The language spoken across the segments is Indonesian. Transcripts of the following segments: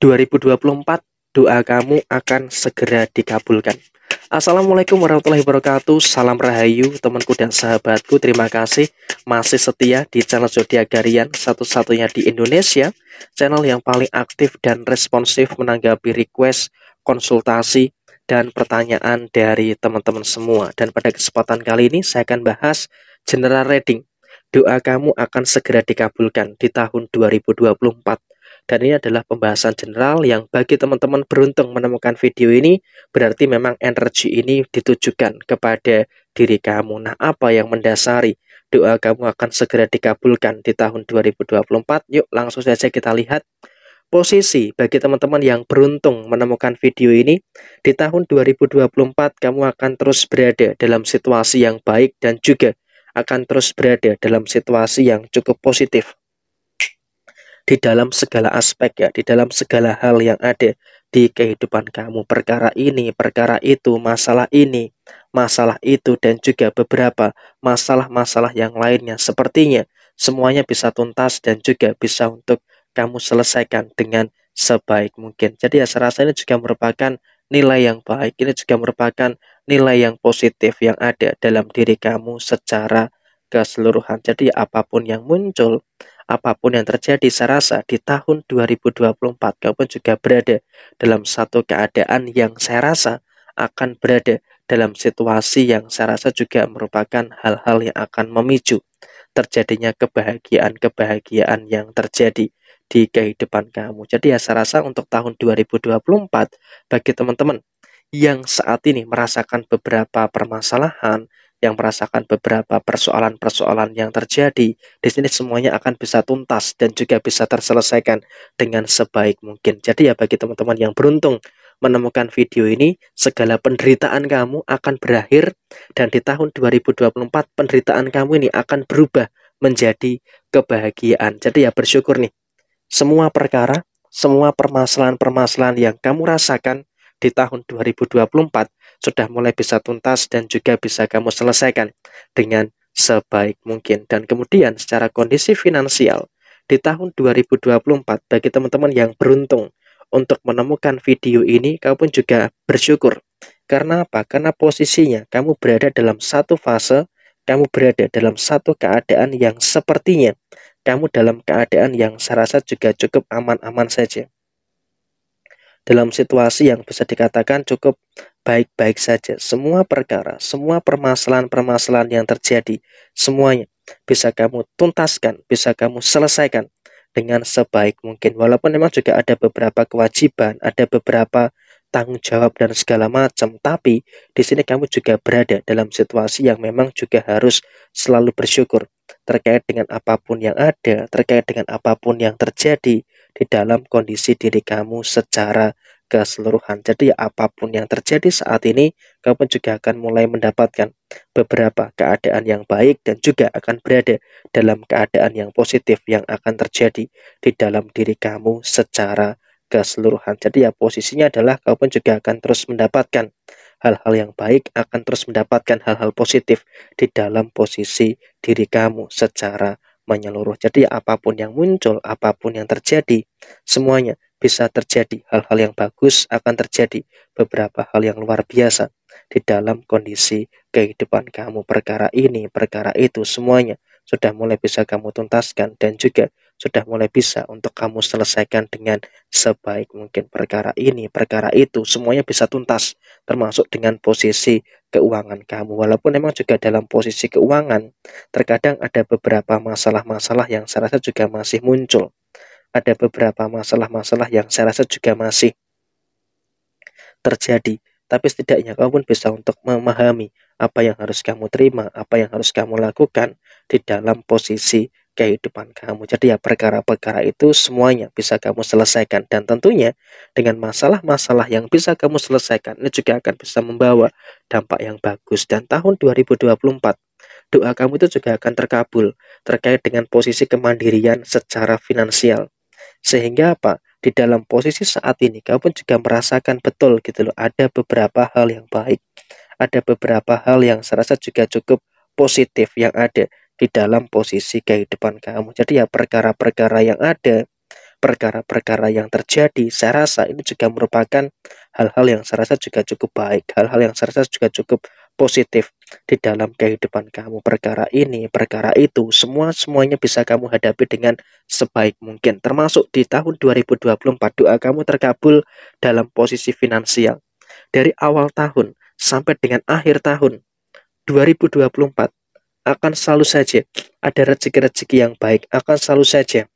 2024 doa kamu akan segera dikabulkan. Assalamualaikum warahmatullahi wabarakatuh. Salam rahayu temanku dan sahabatku. Terima kasih masih setia di channel Zodiak Garian satu-satunya di Indonesia, channel yang paling aktif dan responsif menanggapi request, konsultasi dan pertanyaan dari teman-teman semua. Dan pada kesempatan kali ini saya akan bahas general reading. Doa kamu akan segera dikabulkan di tahun 2024 dan ini adalah pembahasan general yang bagi teman-teman beruntung menemukan video ini, berarti memang energi ini ditujukan kepada diri kamu. Nah, apa yang mendasari doa kamu akan segera dikabulkan di tahun 2024? Yuk, langsung saja kita lihat posisi bagi teman-teman yang beruntung menemukan video ini di tahun 2024 kamu akan terus berada dalam situasi yang baik dan juga akan terus berada dalam situasi yang cukup positif di dalam segala aspek ya, di dalam segala hal yang ada di kehidupan kamu. Perkara ini, perkara itu, masalah ini, masalah itu, dan juga beberapa masalah-masalah yang lainnya. Sepertinya semuanya bisa tuntas dan juga bisa untuk kamu selesaikan dengan sebaik mungkin. Jadi ya saya rasa ini juga merupakan nilai yang baik, ini juga merupakan nilai yang positif yang ada dalam diri kamu secara keseluruhan. Jadi ya, apapun yang muncul, apapun yang terjadi saya rasa di tahun 2024 kau pun juga berada dalam satu keadaan yang saya rasa akan berada dalam situasi yang saya rasa juga merupakan hal-hal yang akan memicu terjadinya kebahagiaan-kebahagiaan yang terjadi di kehidupan kamu. Jadi ya saya rasa untuk tahun 2024 bagi teman-teman yang saat ini merasakan beberapa permasalahan, yang merasakan beberapa persoalan-persoalan yang terjadi, di sini semuanya akan bisa tuntas dan juga bisa terselesaikan dengan sebaik mungkin. Jadi ya bagi teman-teman yang beruntung menemukan video ini, segala penderitaan kamu akan berakhir dan di tahun 2024 penderitaan kamu ini akan berubah menjadi kebahagiaan. Jadi ya bersyukur nih. Semua perkara, semua permasalahan-permasalahan yang kamu rasakan di tahun 2024 sudah mulai bisa tuntas dan juga bisa kamu selesaikan dengan sebaik mungkin. Dan kemudian secara kondisi finansial di tahun 2024 bagi teman-teman yang beruntung untuk menemukan video ini kamu pun juga bersyukur. Karena apa? Karena posisinya kamu berada dalam satu fase, kamu berada dalam satu keadaan yang sepertinya kamu dalam keadaan yang saya rasa juga cukup aman-aman saja dalam situasi yang bisa dikatakan cukup baik-baik saja. Semua perkara, semua permasalahan-permasalahan yang terjadi, semuanya bisa kamu tuntaskan, bisa kamu selesaikan dengan sebaik mungkin. Walaupun memang juga ada beberapa kewajiban, ada beberapa tanggung jawab dan segala macam, tapi di sini kamu juga berada dalam situasi yang memang juga harus selalu bersyukur terkait dengan apapun yang ada, terkait dengan apapun yang terjadi di dalam kondisi diri kamu secara keseluruhan. Jadi apapun yang terjadi saat ini, kamu juga akan mulai mendapatkan beberapa keadaan yang baik dan juga akan berada dalam keadaan yang positif yang akan terjadi di dalam diri kamu secara keseluruhan. Jadi ya posisinya adalah kamu juga akan terus mendapatkan hal-hal yang baik, akan terus mendapatkan hal-hal positif di dalam posisi diri kamu secara menyeluruh. Jadi apapun yang muncul, apapun yang terjadi, semuanya bisa terjadi hal-hal yang bagus akan terjadi beberapa hal yang luar biasa di dalam kondisi kehidupan kamu perkara ini perkara itu semuanya sudah mulai bisa kamu tuntaskan dan juga sudah mulai bisa untuk kamu selesaikan dengan sebaik mungkin perkara ini perkara itu semuanya bisa tuntas termasuk dengan posisi keuangan kamu walaupun memang juga dalam posisi keuangan terkadang ada beberapa masalah-masalah yang saya rasa juga masih muncul ada beberapa masalah-masalah yang saya rasa juga masih terjadi. Tapi setidaknya kamu pun bisa untuk memahami apa yang harus kamu terima, apa yang harus kamu lakukan di dalam posisi kehidupan kamu. Jadi ya perkara-perkara itu semuanya bisa kamu selesaikan. Dan tentunya dengan masalah-masalah yang bisa kamu selesaikan, ini juga akan bisa membawa dampak yang bagus. Dan tahun 2024 doa kamu itu juga akan terkabul terkait dengan posisi kemandirian secara finansial. Sehingga apa? Di dalam posisi saat ini kamu pun juga merasakan betul gitu loh ada beberapa hal yang baik. Ada beberapa hal yang serasa juga cukup positif yang ada di dalam posisi kehidupan kamu. Jadi ya perkara-perkara yang ada, perkara-perkara yang terjadi, saya rasa ini juga merupakan hal-hal yang saya rasa juga cukup baik, hal-hal yang saya rasa juga cukup positif di dalam kehidupan kamu. Perkara ini, perkara itu, semua semuanya bisa kamu hadapi dengan sebaik mungkin. Termasuk di tahun 2024 doa kamu terkabul dalam posisi finansial. Dari awal tahun sampai dengan akhir tahun 2024 akan selalu saja ada rezeki-rezeki yang baik, akan selalu saja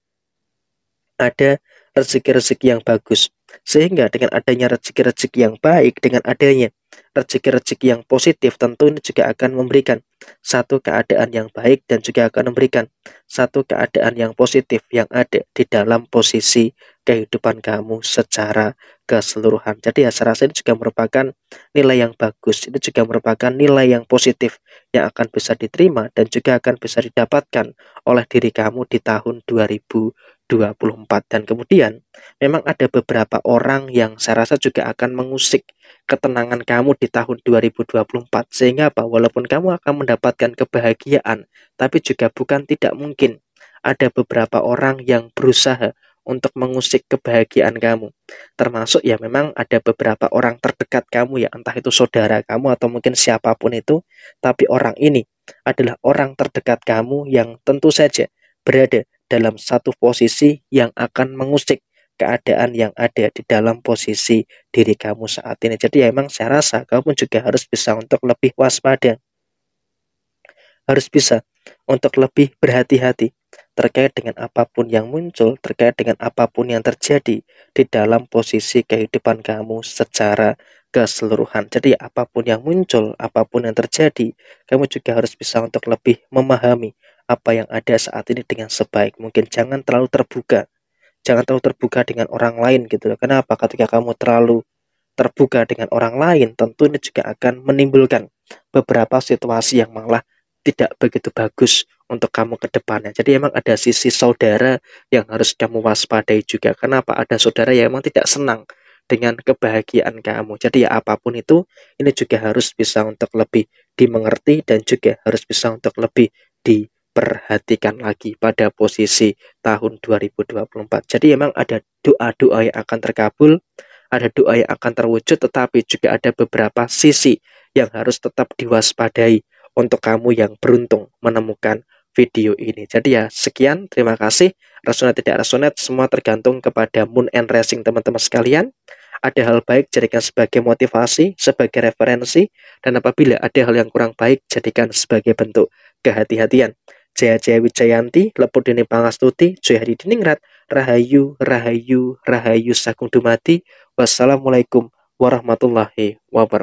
ada rezeki-rezeki yang bagus. Sehingga dengan adanya rezeki-rezeki yang baik, dengan adanya rezeki-rezeki yang positif tentu ini juga akan memberikan satu keadaan yang baik dan juga akan memberikan satu keadaan yang positif yang ada di dalam posisi kehidupan kamu secara keseluruhan. Jadi ya saya rasa ini juga merupakan nilai yang bagus, ini juga merupakan nilai yang positif yang akan bisa diterima dan juga akan bisa didapatkan oleh diri kamu di tahun 2020 24 dan kemudian memang ada beberapa orang yang saya rasa juga akan mengusik ketenangan kamu di tahun 2024 sehingga apa walaupun kamu akan mendapatkan kebahagiaan tapi juga bukan tidak mungkin ada beberapa orang yang berusaha untuk mengusik kebahagiaan kamu termasuk ya memang ada beberapa orang terdekat kamu ya entah itu saudara kamu atau mungkin siapapun itu tapi orang ini adalah orang terdekat kamu yang tentu saja berada dalam satu posisi yang akan mengusik keadaan yang ada di dalam posisi diri kamu saat ini. Jadi ya emang saya rasa kamu juga harus bisa untuk lebih waspada. Harus bisa untuk lebih berhati-hati terkait dengan apapun yang muncul, terkait dengan apapun yang terjadi di dalam posisi kehidupan kamu secara keseluruhan. Jadi apapun yang muncul, apapun yang terjadi, kamu juga harus bisa untuk lebih memahami apa yang ada saat ini dengan sebaik mungkin. Jangan terlalu terbuka. Jangan terlalu terbuka dengan orang lain gitu loh. Kenapa? Ketika kamu terlalu terbuka dengan orang lain, tentu ini juga akan menimbulkan beberapa situasi yang malah tidak begitu bagus untuk kamu ke depannya. Jadi emang ada sisi saudara yang harus kamu waspadai juga. Kenapa? Ada saudara yang emang tidak senang dengan kebahagiaan kamu. Jadi ya apapun itu ini juga harus bisa untuk lebih dimengerti dan juga harus bisa untuk lebih diperhatikan lagi pada posisi tahun 2024. Jadi memang ada doa-doa yang akan terkabul, ada doa yang akan terwujud tetapi juga ada beberapa sisi yang harus tetap diwaspadai untuk kamu yang beruntung menemukan video ini. Jadi ya, sekian. Terima kasih. Resonate tidak resonate, semua tergantung kepada Moon and Racing teman-teman sekalian. Ada hal baik, jadikan sebagai motivasi, sebagai referensi, dan apabila ada hal yang kurang baik, jadikan sebagai bentuk kehati-hatian. Jaya Jaya Wijayanti, Lepur Dini Pangastuti, Hadi Diningrat, Rahayu, Rahayu, Rahayu Sagung Dumati. Wassalamualaikum warahmatullahi wabarakatuh.